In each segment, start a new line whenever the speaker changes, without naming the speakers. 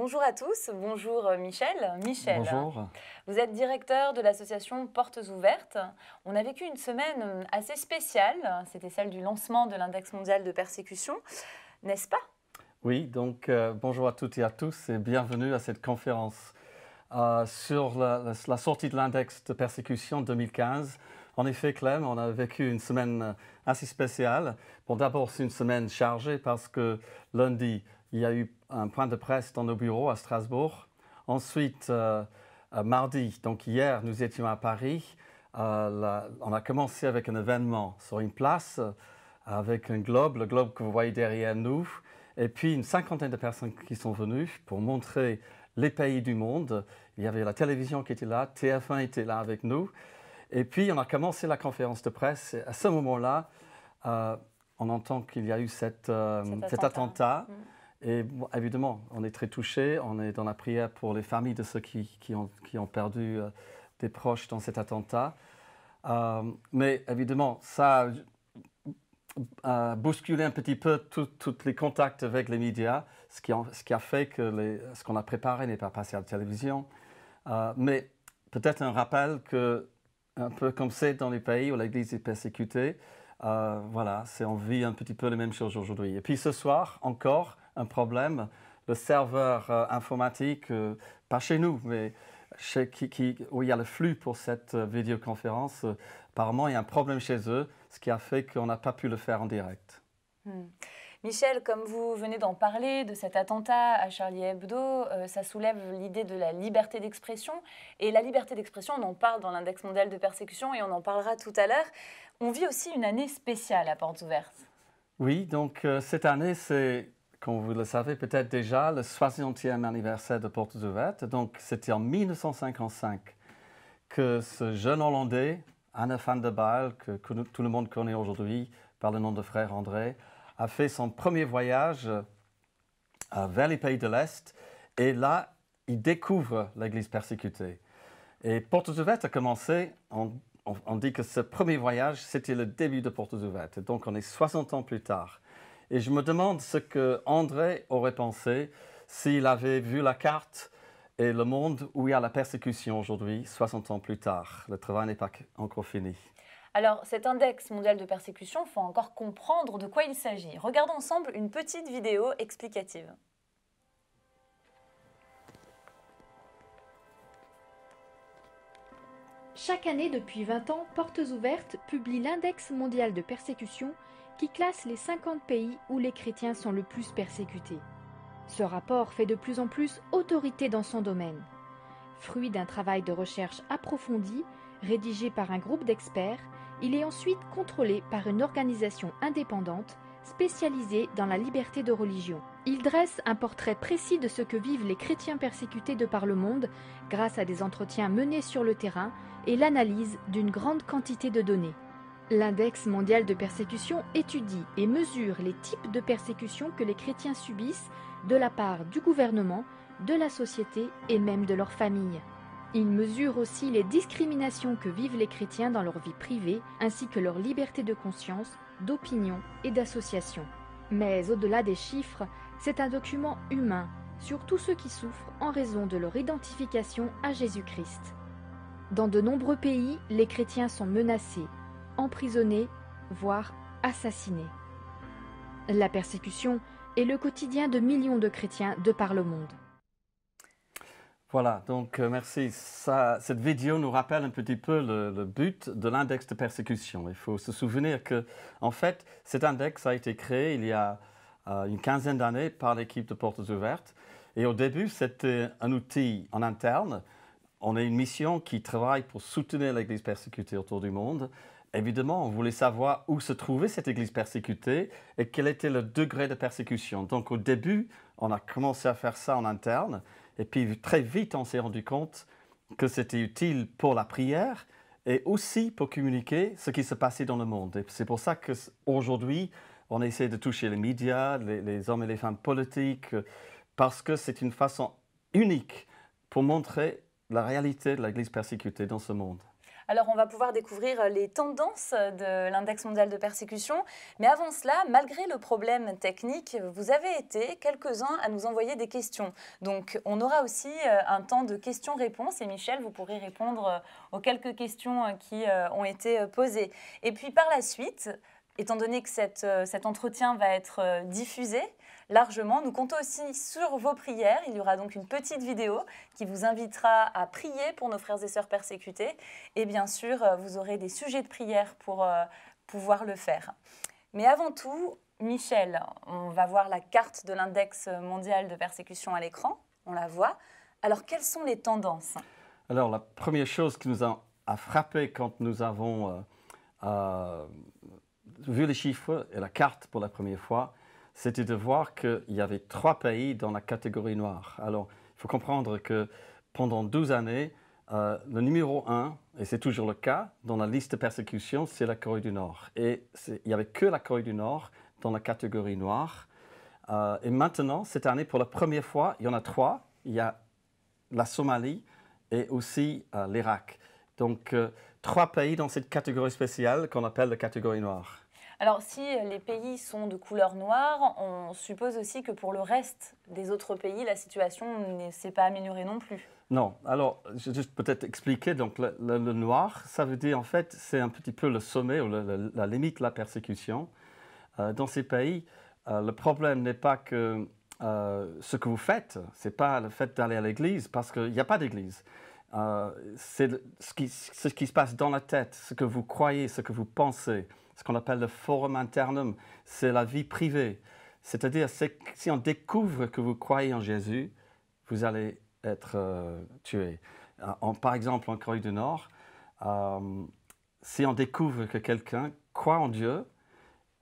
Bonjour à tous, bonjour euh, Michel. Michel, bonjour. vous êtes directeur de l'association Portes Ouvertes. On a vécu une semaine euh, assez spéciale, c'était celle du lancement de l'index mondial de persécution, n'est-ce pas
Oui, donc euh, bonjour à toutes et à tous et bienvenue à cette conférence. sur la, sortie de l'index de persécution 2015, en effet, Clem, on a vécu une semaine assez spéciale. Bon, d'abord, c'est une semaine chargée parce que lundi, il y a eu un point de presse dans nos bureaux à Strasbourg. Ensuite, euh, euh, mardi, donc hier, nous étions à Paris. Euh, on a commencé avec un événement sur une place avec un globe, le globe que vous voyez derrière nous, et puis une cinquantaine de personnes qui sont venues pour montrer les pays du monde. Il y avait la télévision qui était là, TF1 était là avec nous. Et puis on a commencé la conférence de presse. Et à ce moment-là, on entend qu'il y a eu cet attentat. Mm. Et évidemment, on est très touché, on est dans la prière pour les familles de ceux qui, ont, perdu euh, des proches dans cet attentat. Euh, mais évidemment, ça a euh, bousculé un petit peu tous les contacts avec les médias, ce qui, a fait que ce qu'on a préparé n'est pas passé à la télévision. mais peut-être un rappel que, un peu comme c'est dans les pays où l'Église est persécutée, voilà, c'est on vit un petit peu les mêmes choses aujourd'hui. Et puis ce soir encore, un problème, le serveur euh, informatique, euh, pas chez nous, mais chez, qui, où il y a le flux pour cette euh, vidéoconférence, apparemment il y a un problème chez eux, ce qui a fait qu'on n'a pas pu le faire en direct.
Hmm. Michel, comme vous venez d'en parler, de cet attentat à Charlie Hebdo, ça soulève l'idée de la liberté d'expression. Et la liberté d'expression, on en parle dans l'index mondial de persécution et on en parlera tout à l'heure. On vit aussi une année spéciale à Portes Ouvertes.
Oui, donc cette année, c'est comme vous le savez peut-être déjà, le 60e anniversaire de Portes Ouvertes. Donc, c'était en 1955 que ce jeune Hollandais, Anne van der Baal, que, tout le monde connaît aujourd'hui par le nom de frère André, a fait son premier voyage euh, vers les pays de l'Est. Et là, il découvre l'Église persécutée. Et Portes Ouvertes a commencé, on, dit que ce premier voyage, c'était le début de Portes Ouvertes. Donc, on est 60 ans plus tard. Et je me demande ce que André aurait pensé s'il avait vu la carte et le monde où il y a la persécution aujourd'hui, 60 ans plus tard. Le travail n'est pas encore fini.
Alors, cet index mondial de persécution, il faut encore comprendre de quoi il s'agit. Regardons ensemble une petite vidéo explicative.
Chaque année depuis 20 ans, Portes Ouvertes publie l'index mondial de persécution qui classe les 50 pays où les chrétiens sont le plus persécutés. Ce rapport fait de plus en plus autorité dans son domaine. Fruit d'un travail de recherche approfondi, rédigé par un groupe d'experts, il est ensuite contrôlé par une organisation indépendante spécialisée dans la liberté de religion. Il dresse un portrait précis de ce que vivent les chrétiens persécutés de par le monde grâce à des entretiens menés sur le terrain et l'analyse d'une grande quantité de données. L'index mondial de persécution étudie et mesure les types de persécutions que les chrétiens subissent de la part du gouvernement, de la société et même de leur famille. Il mesure aussi les discriminations que vivent les chrétiens dans leur vie privée, ainsi que leur liberté de conscience, d'opinion et d'association. Mais au-delà des chiffres, c'est un document humain sur tous ceux qui souffrent en raison de leur identification à Jésus-Christ. Dans de nombreux pays, les chrétiens sont menacés, emprisonnés, voire assassinés. La persécution est le quotidien de millions de chrétiens de par le monde.
Voilà, donc euh, merci. cette vidéo nous rappelle un petit peu le, but de l'index de persécution. Il faut se souvenir que, en fait, cet index a été créé il y a euh, une quinzaine d'années par l'équipe de Portes Ouvertes. Et au début, c'était un outil en interne on a une mission qui travaille pour soutenir l'Église persécutée autour du monde. Évidemment, on voulait savoir où se trouvait cette Église persécutée et quel était le degré de persécution. Donc au début, on a commencé à faire ça en interne. Et puis très vite, on s'est rendu compte que c'était utile pour la prière et aussi pour communiquer ce qui se passait dans le monde. Et c'est pour ça qu'aujourd'hui, on essaie de toucher les médias, les, hommes et les femmes politiques, parce que c'est une façon unique pour montrer la réalité de l'Église persécutée dans ce monde.
Alors on va pouvoir découvrir euh, les tendances euh, de l'index mondial de persécution. Mais avant cela, malgré le problème technique, vous avez été quelques-uns à nous envoyer des questions. Donc on aura aussi euh, un temps de questions-réponses et Michel, vous pourrez répondre aux quelques questions qui ont été posées. Et puis par la suite, étant donné que cet entretien va être diffusé, largement. Nous comptons aussi sur vos prières. Il y aura donc une petite vidéo qui vous invitera à prier pour nos frères et sœurs persécutés. Et bien sûr, euh, vous aurez des sujets de prière pour euh, pouvoir le faire. Mais avant tout, Michel, on va voir la carte de l'index mondial de persécution à l'écran. On la voit. Alors, quelles sont les tendances Alors, la première
chose qui nous a, frappé quand nous avons euh, vu les chiffres et la carte pour la première fois, c'était de voir qu'il y avait trois pays dans la catégorie noire. Alors, il faut comprendre que pendant 12 années, euh, le numéro un, et c'est toujours le cas, dans la liste de persécution, c'est la Corée du Nord. Et il n'y avait que la Corée du Nord dans la catégorie noire. Euh, et maintenant, cette année, pour la première fois, il y en a trois. Il y a la Somalie et aussi euh, l'Irak. Donc, trois pays dans cette catégorie spéciale qu'on appelle la catégorie noire.
Alors si les pays sont de couleur noire, on suppose aussi que pour le reste des autres pays, la situation ne s'est pas améliorée non plus.
Non. Alors, je vais juste peut-être expliquer. Donc, le, noir, ça veut dire en fait, c'est un petit peu le sommet ou la limite de la persécution. Euh, dans ces pays, euh, le problème n'est pas que euh, ce que vous faites, n'est pas le fait d'aller à l'église, parce qu'il n'y a pas d'église. c'est ce qui se passe dans la tête, ce que vous croyez, ce que vous pensez, ce qu'on appelle le forum internum, c'est la vie privée. C'est-à-dire, si on découvre que vous croyez en Jésus, vous allez être euh, tué. Euh, par exemple, en Corée du Nord, euh, si on découvre que quelqu'un croit en Dieu,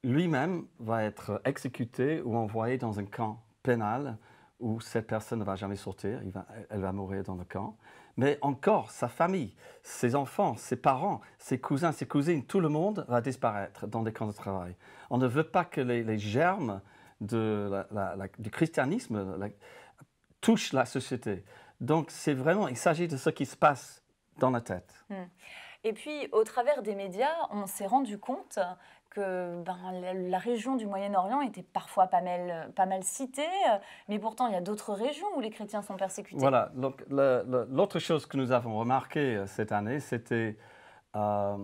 lui-même va être exécuté ou envoyé dans un camp pénal où cette personne ne va jamais sortir, elle va mourir dans le camp mais encore sa famille, ses enfants, ses parents, ses cousins, ses cousines, tout le monde va disparaître dans des camps de travail. On ne veut pas que les, germes du christianisme touchent la société. Donc c'est vraiment, il s'agit de ce qui se passe dans la tête.
Hmm. Et puis, au travers des médias, on s'est rendu compte que ben, la région du Moyen-Orient était parfois pas mal, pas mal citée, euh, mais pourtant il y a d'autres régions où les chrétiens sont persécutés. Voilà,
donc l'autre chose que nous avons remarqué euh, cette année, c'était euh,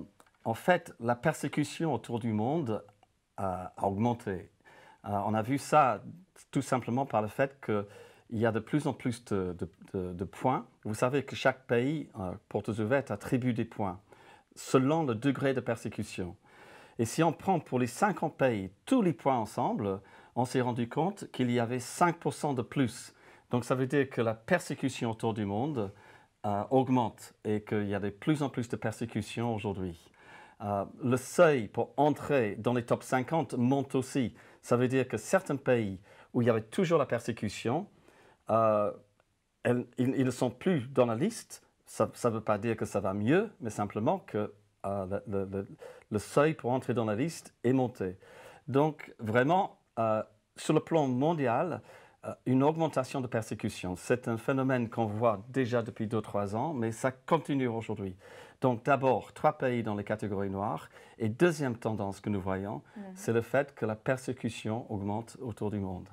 en fait la persécution autour du monde a augmenté. on a vu ça tout simplement par le fait qu'il il y a de plus en plus de, points. Vous savez que chaque pays, euh, portes ouvertes, attribue des points selon le degré de persécution. Et si on prend pour les 50 pays tous les points ensemble, on s'est rendu compte qu'il y avait 5% de plus. Donc ça veut dire que la persécution autour du monde euh, augmente et qu'il y a de plus en plus de persécutions aujourd'hui. Euh, le seuil pour entrer dans les top 50 monte aussi. Ça veut dire que certains pays où il y avait toujours la persécution, euh, ils ne sont plus dans la liste. Ça ne veut pas dire que ça va mieux, mais simplement que le, seuil pour entrer dans la liste est monté. Donc vraiment, euh, sur le plan mondial, euh, une augmentation de persécution. C'est un phénomène qu'on voit déjà depuis 2-3 ans, mais ça continue aujourd'hui. Donc d'abord, trois pays dans les catégories noires. Et deuxième tendance que nous voyons, c'est le fait que la persécution augmente autour du monde.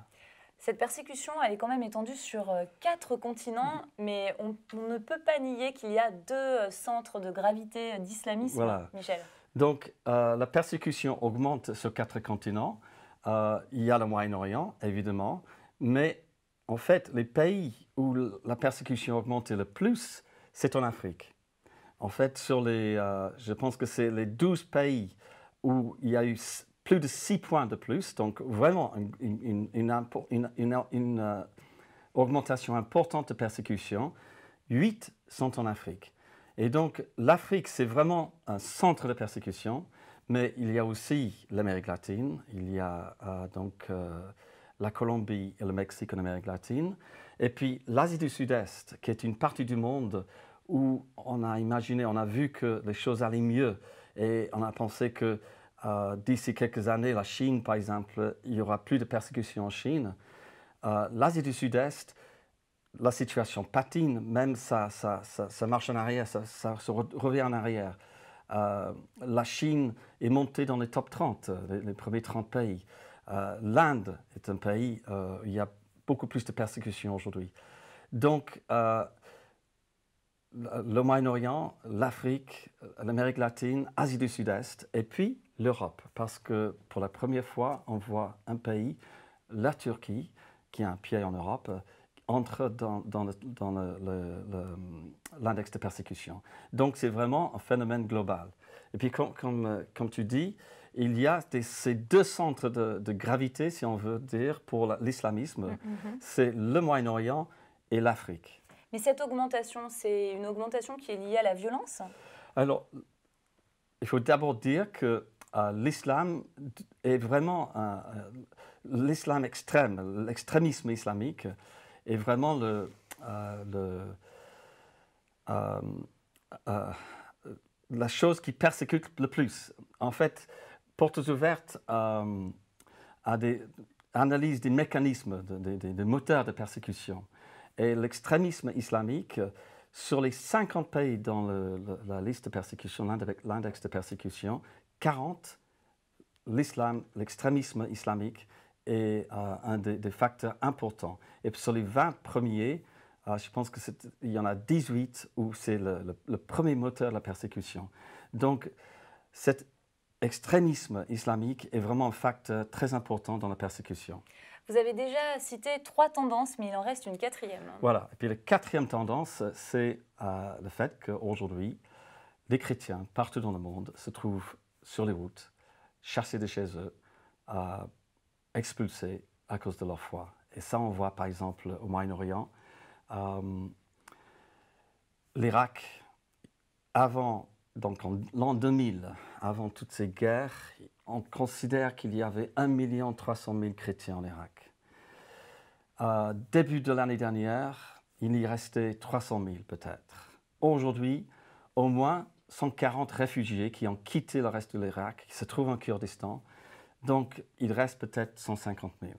Cette persécution, elle est quand même étendue sur euh, quatre continents, mhm. mais on, ne peut pas nier qu'il y a deux euh, centres de gravité euh, d'islamisme, Michel.
Donc, la persécution augmente sur quatre continents. il y a le Moyen-Orient, évidemment, mais en fait, les pays où la persécution augmente le plus, c'est en Afrique. En fait, sur les, je pense que c'est les 12 pays où il y a eu plus de 6 points de plus, donc vraiment une, euh, augmentation importante de persécution. 8 sont en Afrique. Et donc l'Afrique, c'est vraiment un centre de persécution, mais il y a aussi l'Amérique latine, il y a euh, donc euh, la Colombie et le Mexique en Amérique latine, et puis l'Asie du Sud-Est, qui est une partie du monde où on a imaginé, on a vu que les choses allaient mieux, et on a pensé que euh, d'ici quelques années, la Chine, par exemple, il n'y aura plus de persécution en Chine. Euh, L'Asie du Sud-Est, la situation patine, même ça, ça, marche en arrière, ça, se revient en arrière. Euh, la Chine est montée dans les top 30, les, premiers 30 pays. L'Inde est un pays où il y a beaucoup plus de persécutions aujourd'hui. Donc, le Moyen-Orient, l'Afrique, l'Amérique latine, l'Asie du Sud-Est, et puis l'Europe, parce que pour la première fois, on voit un pays, la Turquie, qui a un pied en Europe, entre dans, l'index de persécution. Donc c'est vraiment un phénomène global. Et puis comme, tu dis, il y a ces deux centres de, gravité, si on veut dire, pour l'islamisme. Mm-hmm. C'est le Moyen-Orient et l'Afrique.
Mais cette augmentation, c'est une augmentation qui est liée à la violence
Alors, il faut d'abord dire que euh, l'islam est vraiment euh, l'islam extrême, l'extrémisme islamique est vraiment euh, la chose qui persécute le plus. En fait, portes ouvertes à des analyses des mécanismes, des moteurs de persécution et l'extrémisme islamique euh, sur les 50 pays dans la, liste de persécution, l'index de persécution, 40, l'islam, l'extrémisme islamique est euh, un des, facteurs importants. Et sur les 20 premiers, euh, je pense qu'il y en a 18 où c'est le, premier moteur de la persécution. Donc, cet extrémisme islamique est vraiment un facteur très important dans la persécution.
Vous avez déjà cité trois tendances, mais il en reste une quatrième. Voilà.
Et puis la quatrième tendance, c'est euh, le fait qu'aujourd'hui, les chrétiens partout dans le monde se trouvent sur les routes, chassés de chez eux, euh, expulsés à cause de leur foi. Et ça, on voit par exemple au Moyen-Orient. Euh, L'Irak, avant, donc en l'an 2000, avant toutes ces guerres, on considère qu'il y avait 1,3 300 000 chrétiens en Irak. Euh, début de l'année dernière, il y restait 300 000 peut-être. Aujourd'hui, au moins 140 réfugiés qui ont quitté le reste de l'Irak, qui se trouvent en Kurdistan. Donc, il reste peut-être 150 000.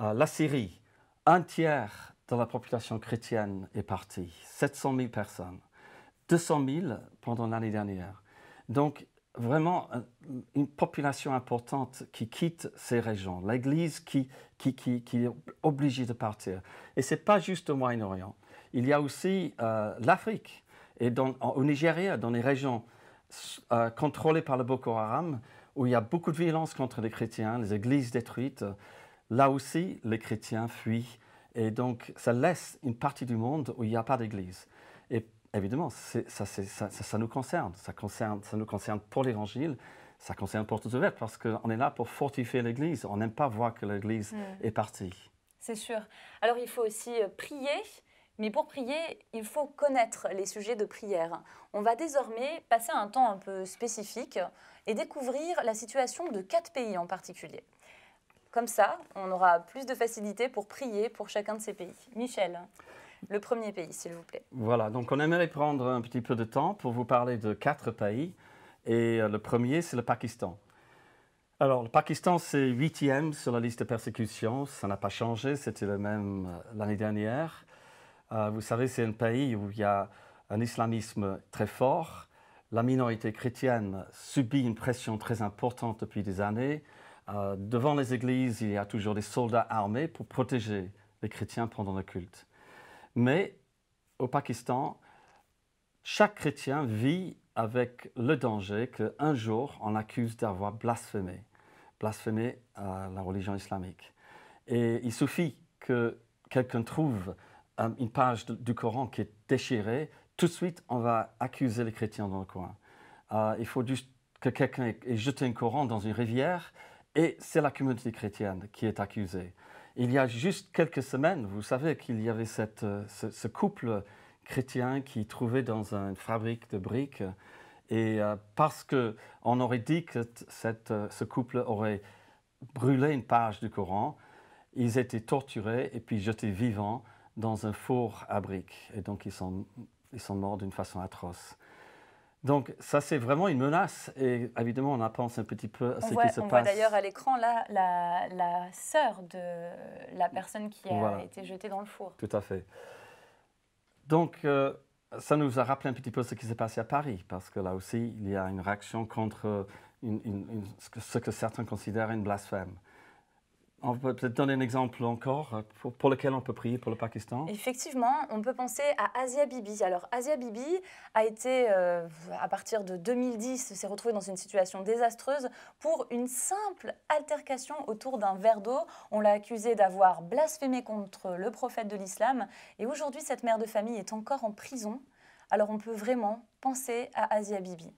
Euh, la Syrie, un tiers de la population chrétienne est partie, 700 000 personnes, 200 000 pendant l'année dernière. Donc, vraiment une population importante qui quitte ces régions, l'Église qui, est obligée de partir. Et ce n'est pas juste au Moyen-Orient. Il y a aussi euh, l'Afrique. Et au Nigeria, dans les régions euh, contrôlées par le Boko Haram, où il y a beaucoup de violence contre les chrétiens, les églises détruites, là aussi, les chrétiens fuient. Et donc, ça laisse une partie du monde où il n'y a pas d'église. Évidemment, ça, nous concerne. ça nous concerne pour l'Évangile, ça concerne pour tout ouvertes parce qu'on est là pour fortifier l'Église. On n'aime pas voir que l'Église mm. est partie.
C'est sûr. Alors il faut aussi euh, prier, mais pour prier, il faut connaître les sujets de prière. On va désormais passer un temps un peu spécifique et découvrir la situation de quatre pays en particulier. Comme ça, on aura plus de facilité pour prier pour chacun de ces pays. Michel le premier pays, s'il vous plaît.
Voilà, donc on aimerait prendre un petit peu de temps pour vous parler de quatre pays. Et euh, le premier, c'est le Pakistan. Alors, le Pakistan, c'est huitième sur la liste de persécution. Ça n'a pas changé, c'était le même euh, l'année dernière. Euh, vous savez, c'est un pays où il y a un islamisme très fort. La minorité chrétienne subit une pression très importante depuis des années. devant les églises, il y a toujours des soldats armés pour protéger les chrétiens pendant le culte. Mais au Pakistan, chaque chrétien vit avec le danger qu'un jour on l'accuse d'avoir blasphémé, blasphémé à euh, la religion islamique. Et il suffit que quelqu'un trouve euh, une page du Coran qui est déchirée, tout de suite on va accuser les chrétiens dans le coin. Euh, il faut juste que quelqu'un ait jeté un Coran dans une rivière et c'est la communauté chrétienne qui est accusée il y a juste quelques semaines, vous savez qu'il y avait euh, ce, couple chrétien qui trouvait dans une fabrique de briques. Et euh, parce qu'on aurait dit que euh, ce couple aurait brûlé une page du Coran, ils étaient torturés et puis jetés vivants dans un four à briques. Et donc ils sont morts d'une façon atroce. Donc ça, c'est vraiment une menace. Et évidemment, on a pense un petit peu à ce qui se passe. On voit d'ailleurs à
l'écran là la, sœur de la personne qui a été jetée dans le four.
Tout à fait. Donc euh, ça nous a rappelé un petit peu ce qui s'est passé à Paris, parce que là aussi, il y a une réaction contre ce que certains considèrent une blasphème. On peut peut-être donner un exemple encore euh, pour, lequel on peut prier pour le Pakistan.
Effectivement, on peut penser à Asia Bibi. Alors Asia Bibi a été, euh, à partir de 2010, s'est retrouvée dans une situation désastreuse pour une simple altercation autour d'un verre d'eau. On l'a accusée d'avoir blasphémé contre le prophète de l'islam. Et aujourd'hui, cette mère de famille est encore en prison. Alors on peut vraiment penser à Asia Bibi.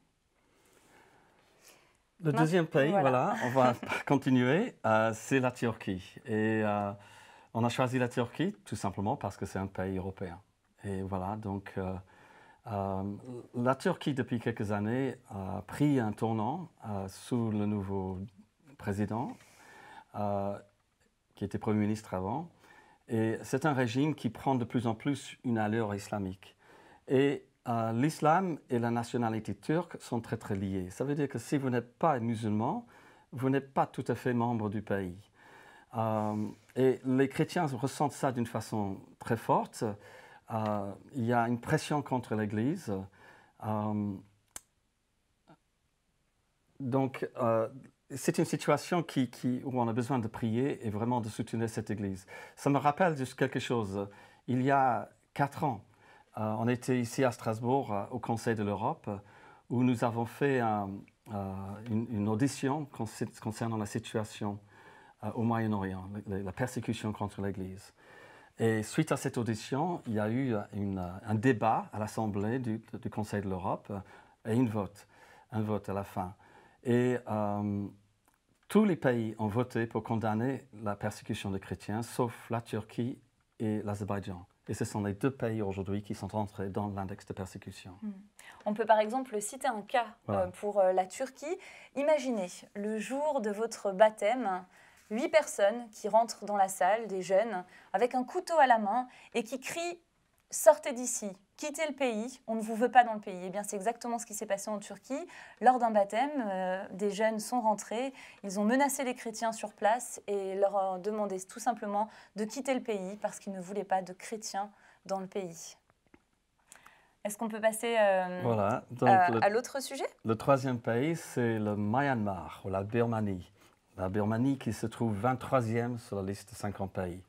Le deuxième pays, voilà. on va continuer, euh, c'est la Turquie. Et euh, on a choisi la Turquie tout simplement parce que c'est un pays européen. Et voilà, donc euh, la Turquie, depuis quelques années, a pris un tournant sous le nouveau président, qui était Premier ministre avant. Et c'est un régime qui prend de plus en plus une allure islamique. Et euh, l'islam et la nationalité turque sont très très liés. Ça veut dire que si vous n'êtes pas musulman, vous n'êtes pas tout à fait membre du pays. Euh, et les chrétiens ressentent ça d'une façon très forte. Euh, il y a une pression contre l'Église. donc, c'est une situation où on a besoin de prier et vraiment de soutenir cette Église. Ça me rappelle juste quelque chose. Il y a quatre ans, euh, on était ici à Strasbourg euh, au Conseil de l'Europe où nous avons fait euh, une, audition concernant la situation au Moyen-Orient, la, persécution contre l'Église. Et suite à cette audition, il y a eu un débat à l'Assemblée du, Conseil de l'Europe et une vote, un vote à la fin. Et tous les pays ont voté pour condamner la persécution des chrétiens, sauf la Turquie et l'Azerbaïdjan. Et ce sont les deux pays aujourd'hui qui sont entrés dans l'index de persécution. Hmm.
On peut par exemple citer un cas euh, pour euh, la Turquie. Imaginez le jour de votre baptême, huit personnes qui rentrent dans la salle, des jeunes, avec un couteau à la main et qui crient Sortez d'ici, Quitter le pays, on ne vous veut pas dans le pays. Eh bien, c'est exactement ce qui s'est passé en Turquie. Lors d'un baptême, euh, des jeunes sont rentrés, ils ont menacé les chrétiens sur place et leur ont demandé tout simplement de quitter le pays parce qu'ils ne voulaient pas de chrétiens dans le pays. Est-ce qu'on peut passer euh,
à, à l'autre sujet Le troisième pays, c'est le Myanmar, ou la Birmanie. La Birmanie qui se trouve 23e sur la liste de 50 pays.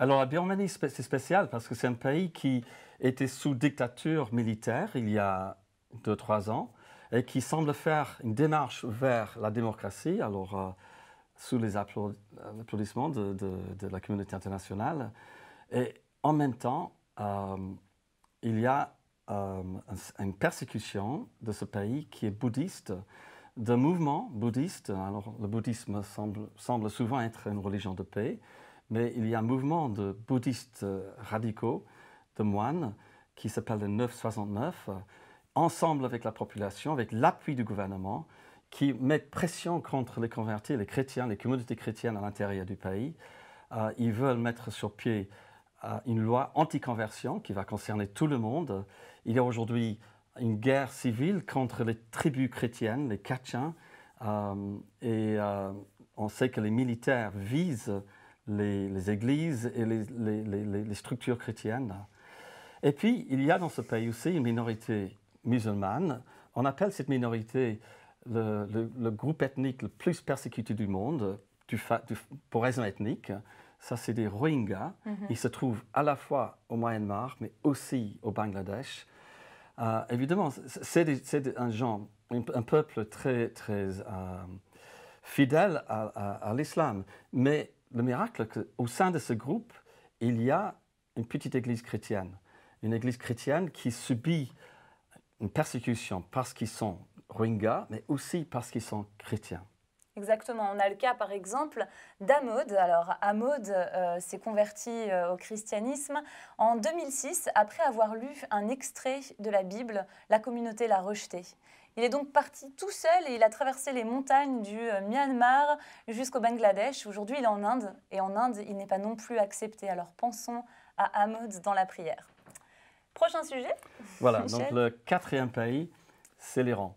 Alors, la Birmanie, c'est spécial parce que c'est un pays qui était sous dictature militaire il y a 2-3 ans et qui semble faire une démarche vers la démocratie. Alors, euh, sous les applaudissements de, la communauté internationale. Et en même temps, euh, il y a euh, une persécution de ce pays qui est bouddhiste, d'un mouvement bouddhiste. Alors, le bouddhisme semble souvent être une religion de paix mais il y a un mouvement de bouddhistes euh, radicaux, de moines, qui s'appelle le 969, ensemble avec la population, avec l'appui du gouvernement, qui mettent pression contre les convertis, les chrétiens, les communautés chrétiennes à l'intérieur du pays. Euh, ils veulent mettre sur pied euh, une loi anti-conversion qui va concerner tout le monde. Il y a aujourd'hui une guerre civile contre les tribus chrétiennes, les Kachins, et on sait que les militaires visent les, églises et les, structures chrétiennes. Et puis, il y a dans ce pays aussi une minorité musulmane. On appelle cette minorité le, groupe ethnique le plus persécuté du monde pour raison ethnique. Ça, c'est des Rohingyas. Mhm. Ils se trouvent à la fois au Myanmar, mais aussi au Bangladesh. Euh, évidemment, c'est un genre, peuple très, très euh, fidèle à, à l'islam. Mais le miracle qu'au sein de ce groupe, il y a une petite église chrétienne, une église chrétienne qui subit une persécution parce qu'ils sont Rohingyas, mais aussi parce qu'ils sont chrétiens.
Exactement. On a le cas, par exemple, d'Amode. Alors, Amode euh, s'est converti euh, au christianisme en 2006 après avoir lu un extrait de la Bible. La communauté l'a rejeté. Il est donc parti tout seul et il a traversé les montagnes du euh, Myanmar jusqu'au Bangladesh. Aujourd'hui, il est en Inde et en Inde, il n'est pas non plus accepté. Alors pensons à Hamoud dans la prière. Prochain sujet. Voilà, donc le
quatrième pays, c'est l'Iran.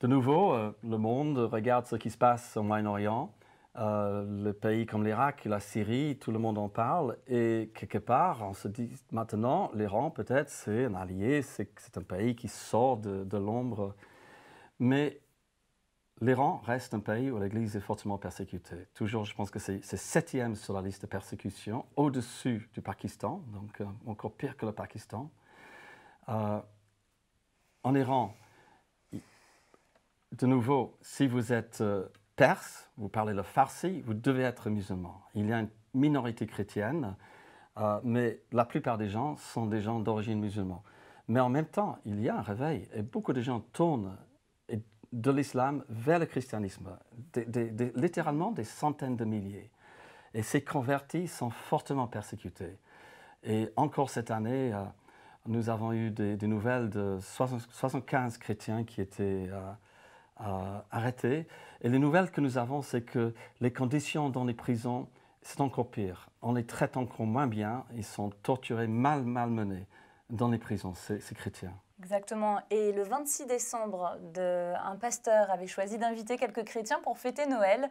De nouveau, euh, le monde regarde ce qui se passe au Moyen-Orient euh, le pays comme l'Irak, la Syrie, tout le monde en parle. Et quelque part, on se dit maintenant, l'Iran, peut-être, c'est un allié, c'est un pays qui sort de, l'ombre. Mais l'Iran reste un pays où l'Église est fortement persécutée. Toujours, je pense que c'est septième sur la liste de persécution, au-dessus du Pakistan, donc euh, encore pire que le Pakistan. Euh, en Iran, de nouveau, si vous êtes vous parlez le farsi, vous devez être musulman. Il y a une minorité chrétienne, euh, mais la plupart des gens sont des gens d'origine musulmane. Mais en même temps, il y a un réveil et beaucoup de gens tournent de l'islam vers le christianisme, littéralement des centaines de milliers. Et ces convertis sont fortement persécutés. Et encore cette année, euh, nous avons eu des, nouvelles de 75 chrétiens qui étaient euh, arrêté. Et les nouvelles que nous avons, c'est que les conditions dans les prisons, c'est encore pire. On les traite encore moins bien. Ils sont torturés, mal, malmenés dans les prisons, ces, chrétiens.
Exactement. Et le 26 décembre, un pasteur avait choisi d'inviter quelques chrétiens pour fêter Noël.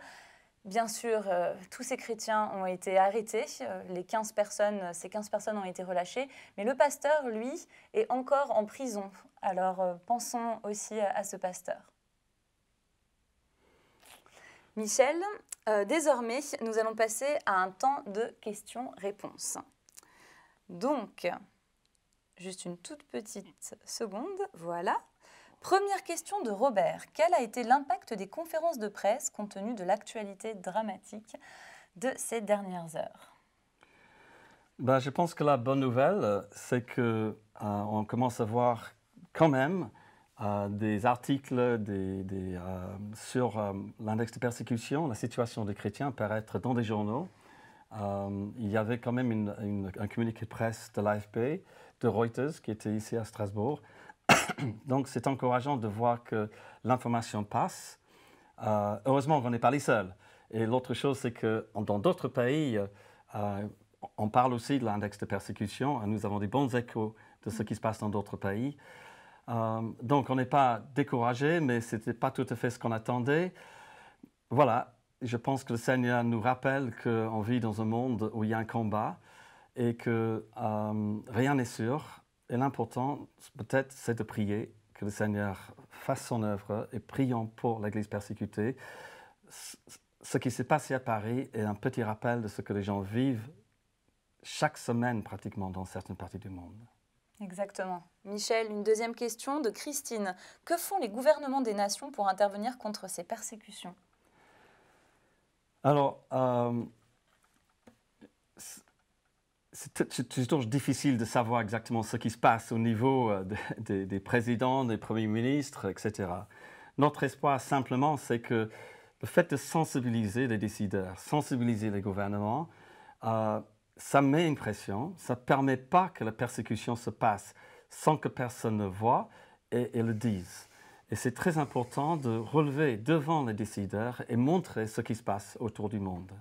Bien sûr, euh, tous ces chrétiens ont été arrêtés, euh, les 15 personnes, ces 15 personnes ont été relâchées, mais le pasteur, lui, est encore en prison. Alors euh, pensons aussi à ce pasteur. Michel, euh, désormais, nous allons passer à un temps de questions-réponses. Donc, juste une toute petite seconde, voilà. Première question de Robert. Quel a été l'impact des conférences de presse compte tenu de l'actualité dramatique de ces dernières heures
ben, Je pense que la bonne nouvelle, c'est qu'on euh, commence à voir quand même euh, des articles euh, sur euh, l'index de persécution, la situation des chrétiens paraître dans des journaux. il y avait quand même un communiqué de presse de l'AFP, de Reuters, qui était ici à Strasbourg. Donc c'est encourageant de voir que l'information passe. heureusement qu'on n'est pas les seuls. Et l'autre chose, c'est que dans d'autres pays, on parle aussi de l'index de persécution. nous avons des bons échos de ce qui se passe dans d'autres pays. Euh, donc on n'est pas découragé, mais ce n'était pas tout à fait ce qu'on attendait. Voilà, je pense que le Seigneur nous rappelle qu'on vit dans un monde où il y a un combat et que euh, rien n'est sûr. Et l'important, peut-être, c'est de prier que le Seigneur fasse son œuvre et prions pour l'Église persécutée. Ce qui s'est passé à Paris est un petit rappel de ce que les gens vivent chaque semaine pratiquement dans certaines parties du monde.
Exactement. Michel, une deuxième question de Christine. Que font les gouvernements des nations pour intervenir contre ces persécutions
Alors, euh, c'est toujours difficile de savoir exactement ce qui se passe au niveau euh, des présidents, des premiers ministres, etc. Notre espoir, simplement, c'est que le fait de sensibiliser les décideurs, sensibiliser les gouvernements, euh, ça met une pression, ça ne permet pas que la persécution se passe sans que personne ne voit et, et le dise. Et c'est très important de relever devant les décideurs et montrer ce qui se passe autour du monde.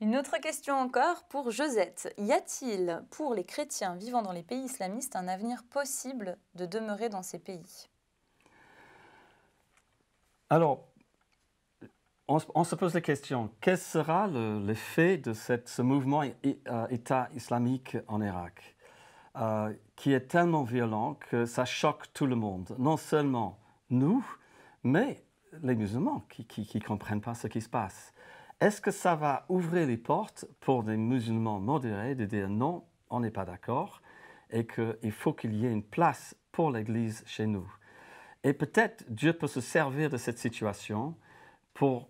Une autre question encore pour Josette. Y a-t-il pour les chrétiens vivant dans les pays islamistes un avenir possible de demeurer dans ces pays
Alors, on, se pose la question, quel sera l'effet de ce mouvement euh, État islamique en Irak, euh, qui est tellement violent que ça choque tout le monde, non seulement nous, mais les musulmans qui ne comprennent pas ce qui se passe. Est-ce que ça va ouvrir les portes pour des musulmans modérés de dire non, on n'est pas d'accord et qu'il faut qu'il y ait une place pour l'Église chez nous Et peut-être Dieu peut se servir de cette situation pour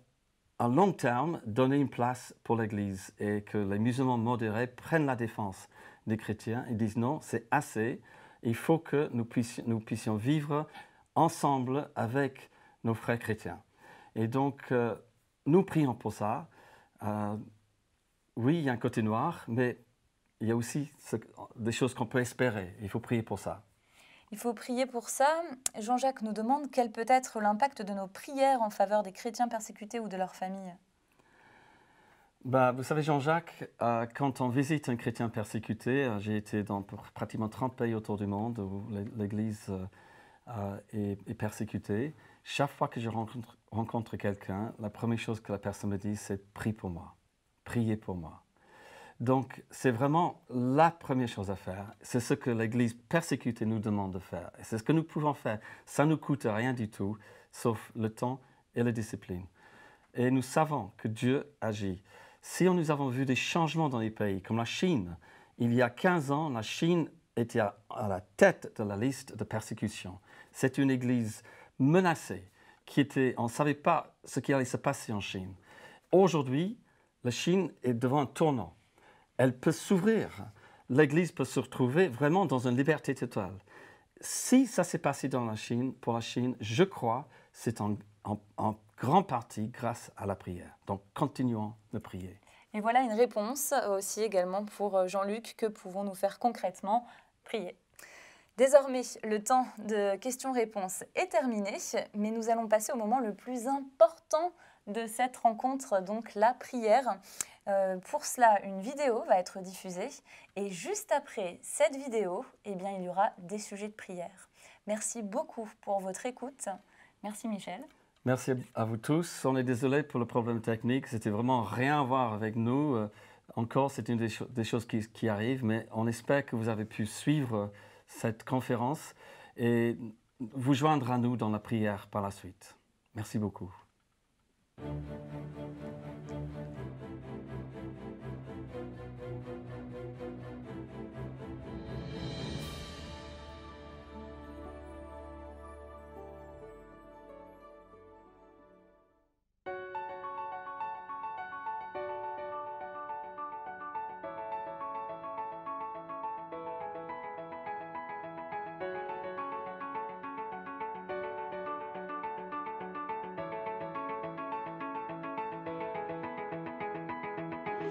à long terme, donner une place pour l'Église et que les musulmans modérés prennent la défense des chrétiens et disent non, c'est assez, il faut que nous puissions, nous puissions, vivre ensemble avec nos frères chrétiens. Et donc, euh, nous prions pour ça. Euh, oui, il y a un côté noir, mais il y a aussi des choses qu'on peut espérer. Il faut prier pour ça.
Il faut prier pour ça. Jean-Jacques nous demande quel peut être l'impact de nos prières en faveur des chrétiens persécutés ou de leurs familles.
Bah, vous savez, Jean-Jacques, euh, quand on visite un chrétien persécuté, euh, j'ai été dans pratiquement 30 pays autour du monde où l'Église euh, est, persécutée. Chaque fois que je rencontre, rencontre quelqu'un, la première chose que la personne me dit, c'est Prie pour moi, priez pour moi. Donc, c'est vraiment la première chose à faire. C'est ce que l'Église persécutée nous demande de faire. C'est ce que nous pouvons faire. Ça ne nous coûte rien du tout, sauf le temps et la discipline. Et nous savons que Dieu agit. Si nous avons vu des changements dans les pays, comme la Chine, il y a 15 ans, la Chine était à la tête de la liste de persécution. C'est une Église menacée, qui était, on ne savait pas ce qui allait se passer en Chine. Aujourd'hui, la Chine est devant un tournant elle peut s'ouvrir. L'Église peut se retrouver vraiment dans une liberté totale. Si ça s'est passé dans la Chine, pour la Chine, je crois, c'est en, grande partie grâce à la prière. Donc continuons de prier.
Et voilà une réponse euh, aussi également pour euh, Jean-Luc. Que pouvons-nous faire concrètement Prier. Désormais, le temps de questions-réponses est terminé, mais nous allons passer au moment le plus important de cette rencontre, donc la prière. Euh, pour cela, une vidéo va être diffusée et juste après cette vidéo, eh bien, il y aura des sujets de prière. Merci beaucoup pour votre écoute. Merci Michel.
Merci à vous tous. On est désolé pour le problème technique. C'était vraiment rien à voir avec nous. Euh, encore, c'est une des, choses qui, qui mais on espère que vous avez pu suivre cette conférence et vous joindre à nous dans la prière par la suite. Merci beaucoup.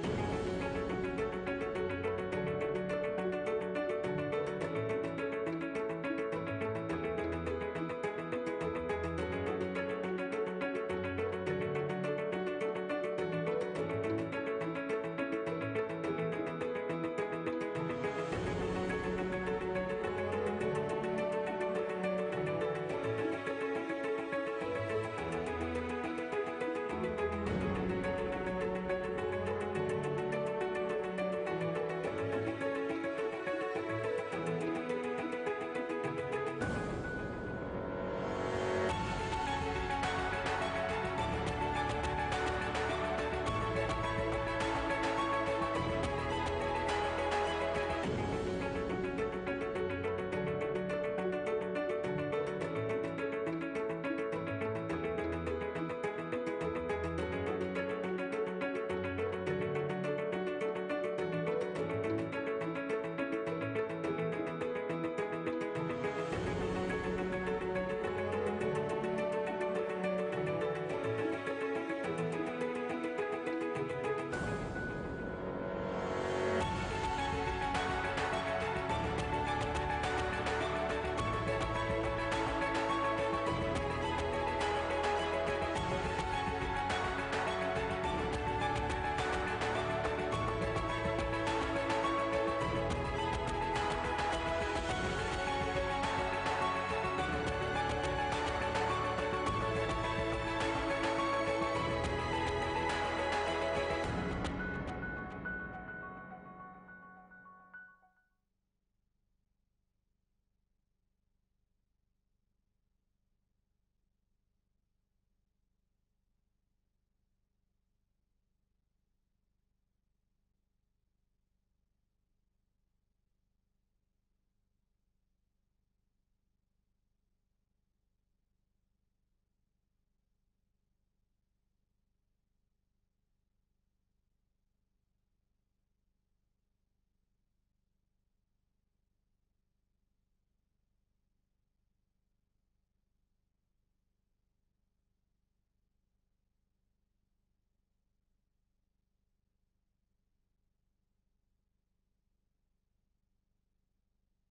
Thank you.